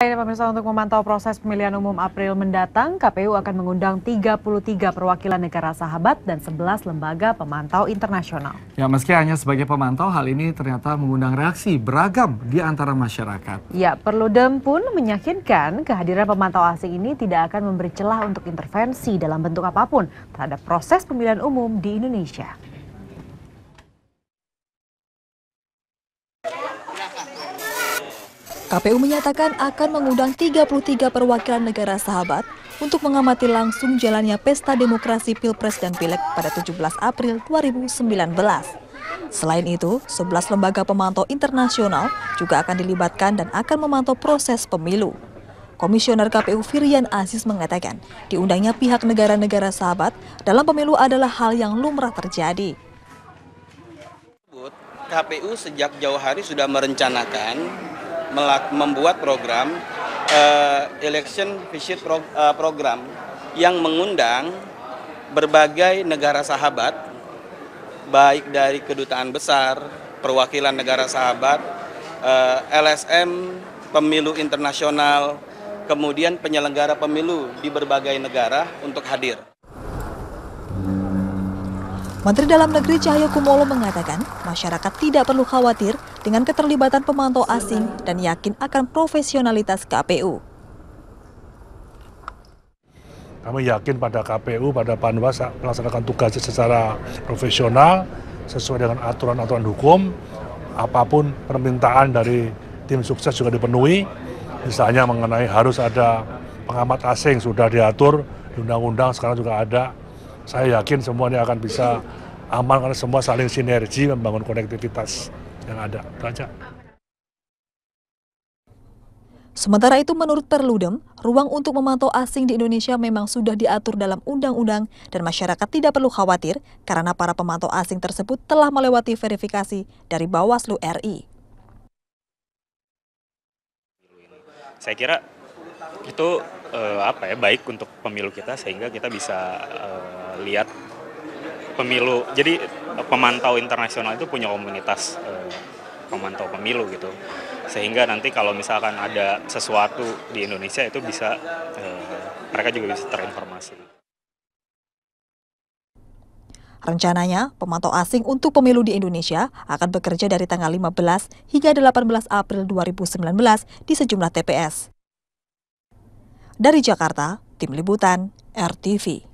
Selain pemirsa untuk memantau proses pemilihan umum April mendatang, KPU akan mengundang 33 perwakilan negara sahabat dan 11 lembaga pemantau internasional. Ya, meski hanya sebagai pemantau, hal ini ternyata mengundang reaksi beragam di antara masyarakat. Ya, Perludem pun menyakinkan kehadiran pemantau asing ini tidak akan memberi celah untuk intervensi dalam bentuk apapun terhadap proses pemilihan umum di Indonesia. KPU menyatakan akan mengundang 33 perwakilan negara sahabat untuk mengamati langsung jalannya pesta demokrasi Pilpres dan Pileg pada 17 April 2019. Selain itu, 11 lembaga pemantau internasional juga akan dilibatkan dan akan memantau proses pemilu. Komisioner KPU Firian Aziz mengatakan, diundangnya pihak negara-negara sahabat dalam pemilu adalah hal yang lumrah terjadi. KPU sejak jauh hari sudah merencanakan membuat program uh, election visit pro, uh, program yang mengundang berbagai negara sahabat baik dari kedutaan besar, perwakilan negara sahabat, uh, eh, LSM, pemilu internasional, kemudian penyelenggara pemilu di berbagai negara untuk hadir. Menteri Dalam Negeri Cahyokumolo mengatakan, masyarakat tidak perlu khawatir dengan keterlibatan pemantau asing dan yakin akan profesionalitas KPU. Kami yakin pada KPU, pada Panwas melaksanakan tugasnya secara profesional, sesuai dengan aturan-aturan hukum, apapun permintaan dari tim sukses juga dipenuhi, misalnya mengenai harus ada pengamat asing sudah diatur di undang-undang, sekarang juga ada. Saya yakin semuanya akan bisa aman karena semua saling sinergi membangun konektivitas yang ada. Itu aja. Sementara itu menurut Perludem, ruang untuk memantau asing di Indonesia memang sudah diatur dalam undang-undang dan masyarakat tidak perlu khawatir karena para pemantau asing tersebut telah melewati verifikasi dari Bawaslu RI. Saya kira itu eh, apa ya baik untuk pemilu kita sehingga kita bisa eh, lihat pemilu jadi eh, pemantau internasional itu punya komunitas eh, pemantau pemilu gitu sehingga nanti kalau misalkan ada sesuatu di Indonesia itu bisa eh, mereka juga bisa terinformasi. Rencananya, pemantau asing untuk pemilu di Indonesia akan bekerja dari tanggal 15 hingga 18 April 2019 di sejumlah TPS. Dari Jakarta, Tim Liputan, RTV.